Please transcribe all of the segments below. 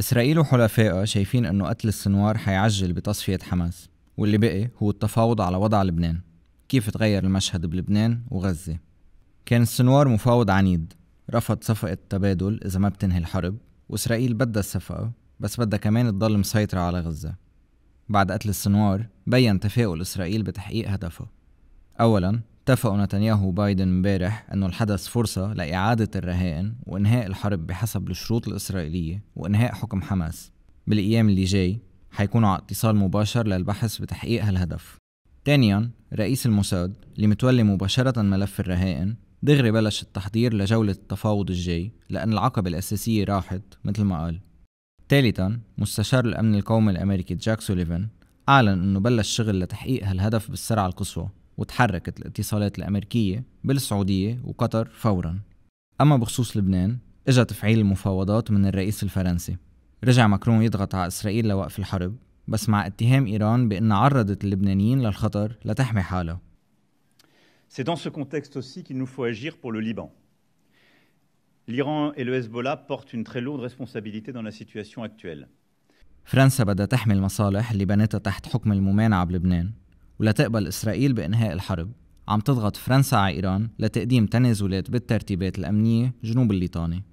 إسرائيل وحلفائها شايفين أنه قتل السنوار حيعجل بتصفية حماس واللي بقي هو التفاوض على وضع لبنان كيف تغير المشهد بلبنان وغزة كان السنوار مفاوض عنيد رفض صفقة التبادل إذا ما بتنهي الحرب وإسرائيل بدها الصفقة بس بدها كمان تضل مسيطرة على غزة بعد قتل السنوار بين تفاؤل إسرائيل بتحقيق هدفها أولا اتفقوا نتنياهو وبايدن امبارح انه الحدث فرصه لاعاده الرهائن وانهاء الحرب بحسب الشروط الاسرائيليه وانهاء حكم حماس بالايام اللي جاي حيكونوا على اتصال مباشر للبحث بتحقيق هالهدف ثانيا رئيس الموساد اللي متولي مباشره ملف الرهائن دغري بلش التحضير لجولة التفاوض الجاي لأن العقبة الأساسية راحت مثل ما قال ثالثا مستشار الأمن القومي الأمريكي جاك سوليفان أعلن أنه بلش شغل لتحقيق هالهدف بالسرعة القصوى وتحركت الاتصالات الأمريكية بالسعودية وقطر فورا أما بخصوص لبنان إجا تفعيل المفاوضات من الرئيس الفرنسي رجع ماكرون يضغط على إسرائيل لوقف الحرب بس مع اتهام إيران بأن عرضت اللبنانيين للخطر لتحمي حالها C'est dans ce contexte aussi qu'il nous faut agir pour le Liban. L'Iran et le Hezbollah portent une très lourde responsabilité dans la situation actuelle. فرنسا بدها تحمي المصالح اللي بنتها تحت حكم الممانعة بلبنان ولتقبل إسرائيل بإنهاء الحرب عم تضغط فرنسا على إيران لتقديم تنازلات بالترتيبات الأمنية جنوب الليطاني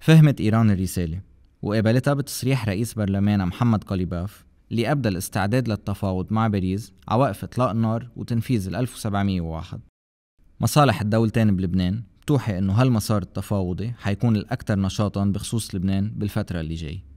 فهمت إيران الرسالة وقابلتها بتصريح رئيس برلمان محمد قليباف اللي أبدى الاستعداد للتفاوض مع باريس على وقف إطلاق النار وتنفيذ ال 1701 مصالح الدولتين بلبنان بتوحي إنه هالمسار التفاوضي حيكون الأكثر نشاطا بخصوص لبنان بالفترة اللي جاي